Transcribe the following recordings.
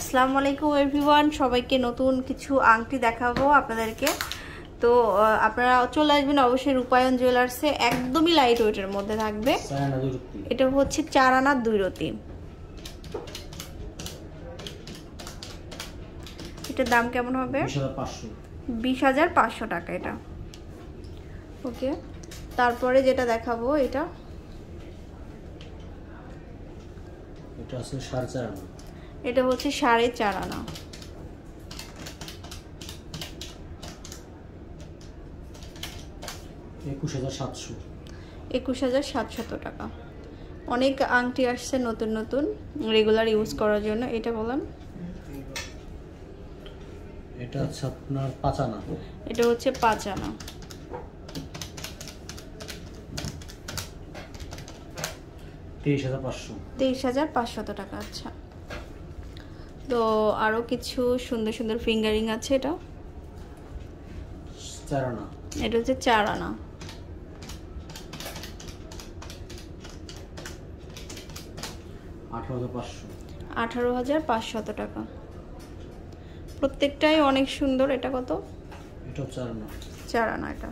আসসালামু আলাইকুম এভরিওয়ান সবাইকে নতুন কিছু আংটি দেখাবো আপনাদেরকে তো আপনারা চলে আসবেন অবশ্যই রূপায়ণ জুয়েলার্সে একদমই লাইট ওয়েটের মধ্যে থাকবে এটা হচ্ছে চার আনা দুই রতি এটার দাম কেমন হবে বিশ হাজার পাঁচশো টাকা এটা ওকে তারপরে যেটা দেখাবো এটা এটা সাড়ে চার আনা এটা হচ্ছে সাড়ে চার আনা একুশ হাজার সাতশত টাকা অনেক আংটি আসছে নতুন নতুন রেগুলার ইউজ করার জন্য এটা বলেন এটা হচ্ছে আপনার পাঁচ আনা এটা হচ্ছে পাঁচ আনা তেইশ হাজার পাঁচশো তেইশ হাজার পাঁচশত টাকা আচ্ছা তো আরও কিছু সুন্দর সুন্দর ফিঙ্গারিং আছে এটা এটা হচ্ছে চার আনা আঠারো হাজার পাঁচশত টাকা প্রত্যেকটাই অনেক সুন্দর এটা কত চার আনা এটা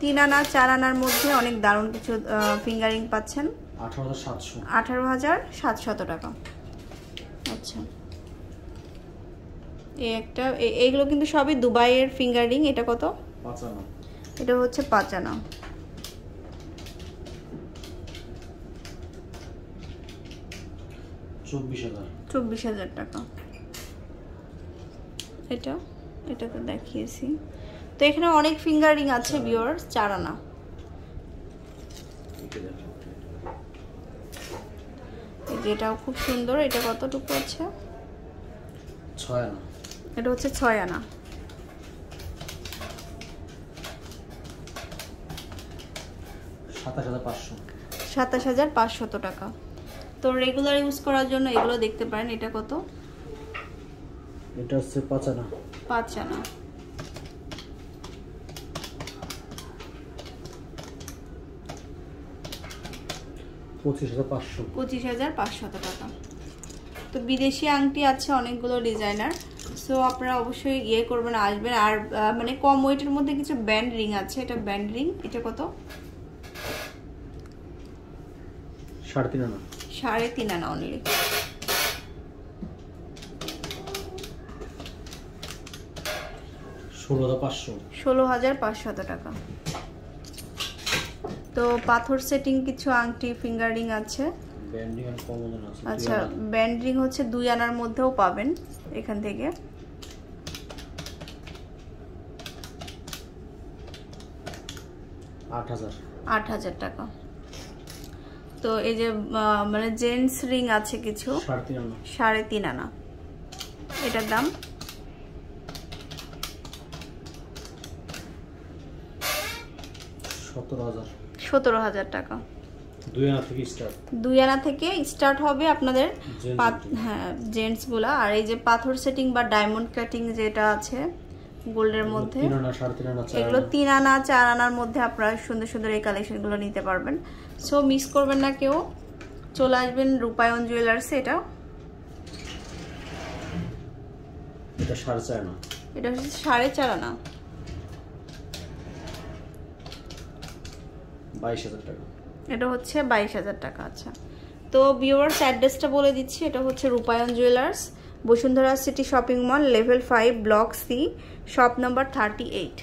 তিন আনা চার আনার মধ্যে অনেক দারুণ কিছু ফিঙ্গারিং পাচ্ছেন আঠারো হাজার সাতশত টাকা আচ্ছা এই একটা এইগুলো কিন্তু সবই দুবাইয়ের ফিঙ্গার রিং এটা কত এটা হচ্ছে পাঁচানা চব্বিশ হাজার টাকা এটা তো দেখিয়েছি তো এখানে অনেক ফিঙ্গার রিং আছে বিওর চারানা এটাও খুব সুন্দর এটা কতটুকু আছে ছয় আনা এটা হচ্ছে ছয় আনা সাতাশ হাজার পাঁচশত টাকা তো রেগুলার ইউজ করার জন্য এগুলো দেখতে পারেন এটা কত এটা হচ্ছে পাঁচ আনা পাঁচ আনা তো বিদেশি আংটি আছে অনেকগুলো ডিজাইনার সো আপনারা অবশ্যই ইয়ে করবেন আসবেন আর মানে কম ওয়েটের মধ্যে কিছু ব্যান্ড রিং আছে এটা ব্যান্ড রিং এটা কত সাড়ে তিন আনা অনলি ষোলো পাঁচশো ষোলো হাজার পাঁচশত টাকা তো পাথর সেটিং কিছু আংটি ফিঙ্গারিং আছে আচ্ছা ব্যান্ডিং হচ্ছে দুই আনার মধ্যেও পাবেন এখান থেকে আট হাজার টাকা তো এই যে মানে জেন্টস রিং আছে কিছু সাড়ে তিন আনা এটার দাম সতেরো হাজার সতেরো হাজার টাকা দুই আনা থেকে স্টার্ট হবে আপনাদের হ্যাঁ আর এই যে পাথর সেটিং বা ডায়মন্ড কাটিং যেটা আছে গোল্ডের মধ্যে এগুলো তিন আনা চার আনার মধ্যে আপনারা সুন্দর সুন্দর এই কালেকশনগুলো নিতে পারবেন সো মিস করবেন না কেউ চলে আসবেন রূপায়ণ জুয়েলার্স এটা সাড়ে চার আনা এটা সাড়ে চার আনা বাইশ টাকা এটা হচ্ছে বাইশ হাজার টাকা আচ্ছা তো ভিউয়ার্স অ্যাড্রেসটা বলে দিচ্ছি এটা হচ্ছে Rupayan jewellers Bashundhara city shopping mall level five block C shop number thirty eight